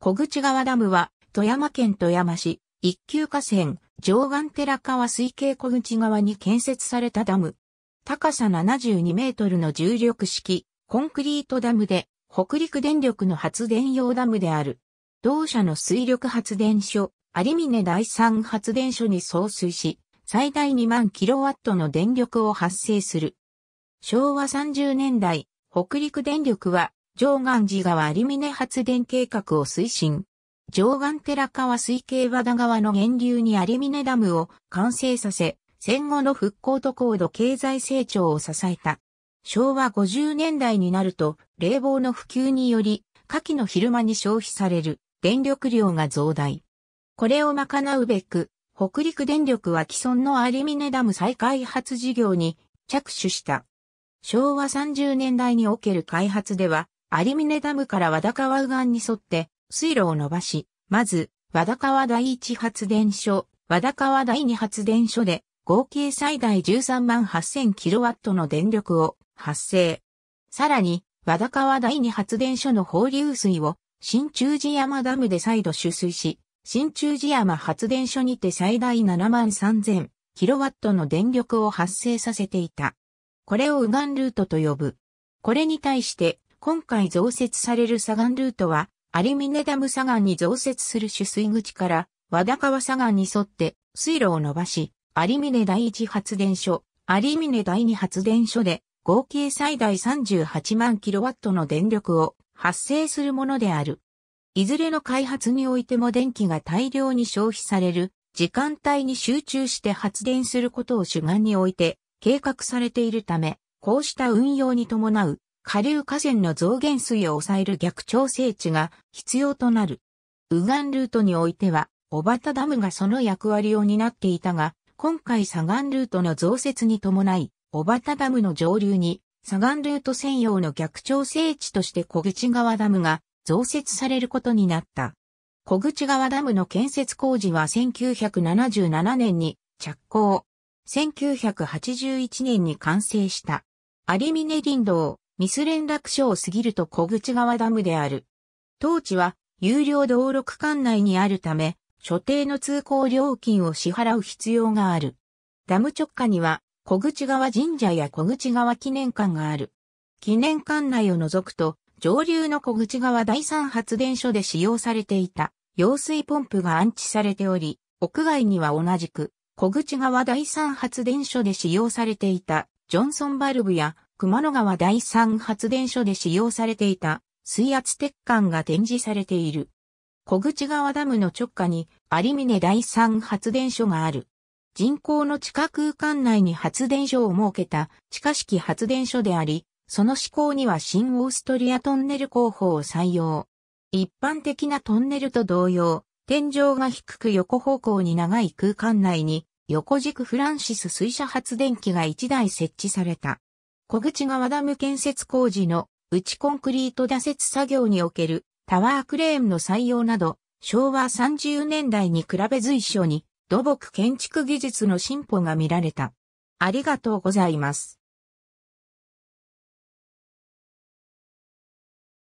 小口川ダムは、富山県富山市、一級河川、上岸寺川水系小口川に建設されたダム。高さ72メートルの重力式、コンクリートダムで、北陸電力の発電用ダムである。同社の水力発電所、有峰第三発電所に送水し、最大2万キロワットの電力を発生する。昭和30年代、北陸電力は上岸寺川有峰発電計画を推進。上岸寺川水系和田川の源流に有峰ダムを完成させ、戦後の復興と高度経済成長を支えた。昭和50年代になると、冷房の普及により、夏季の昼間に消費される電力量が増大。これを賄うべく、北陸電力は既存の有峰ダム再開発事業に着手した。昭和30年代における開発では、アミネダムから和田川右岸に沿って水路を伸ばし、まず、和田川第一発電所、和田川第二発電所で合計最大13万8 0 0 0ットの電力を発生。さらに、和田川第二発電所の放流水を新中寺山ダムで再度取水し、新中寺山発電所にて最大7万3 0 0 0ットの電力を発生させていた。これを右岸ルートと呼ぶ。これに対して今回増設される砂岩ルートは、アリミネダム砂岩に増設する取水口から、和田川砂岩に沿って水路を伸ばし、アリミネ第一発電所、アリミネ第二発電所で、合計最大38万キロワットの電力を発生するものである。いずれの開発においても電気が大量に消費される時間帯に集中して発電することを主眼において計画されているため、こうした運用に伴う下流河川の増減水を抑える逆調整値が必要となる。右岸ルートにおいては、小畑ダムがその役割を担っていたが、今回左岸ルートの増設に伴い、小畑ダムの上流に、左岸ルート専用の逆調整地として小口川ダムが増設されることになった。小口川ダムの建設工事は1977年に着工。1981年に完成した。アリミネ林道、ミス連絡所を過ぎると小口川ダムである。当地は有料道路区間内にあるため、所定の通行料金を支払う必要がある。ダム直下には小口川神社や小口川記念館がある。記念館内を除くと、上流の小口川第三発電所で使用されていた用水ポンプが安置されており、屋外には同じく小口川第三発電所で使用されていたジョンソンバルブや熊野川第三発電所で使用されていた水圧鉄管が展示されている。小口川ダムの直下に有峰第三発電所がある。人工の地下空間内に発電所を設けた地下式発電所であり、その施行には新オーストリアトンネル工法を採用。一般的なトンネルと同様、天井が低く横方向に長い空間内に横軸フランシス水車発電機が1台設置された。小口川ダム建設工事の内コンクリート打設作業におけるタワークレーンの採用など、昭和30年代に比べ随所に土木建築技術の進歩が見られた。ありがとうございます。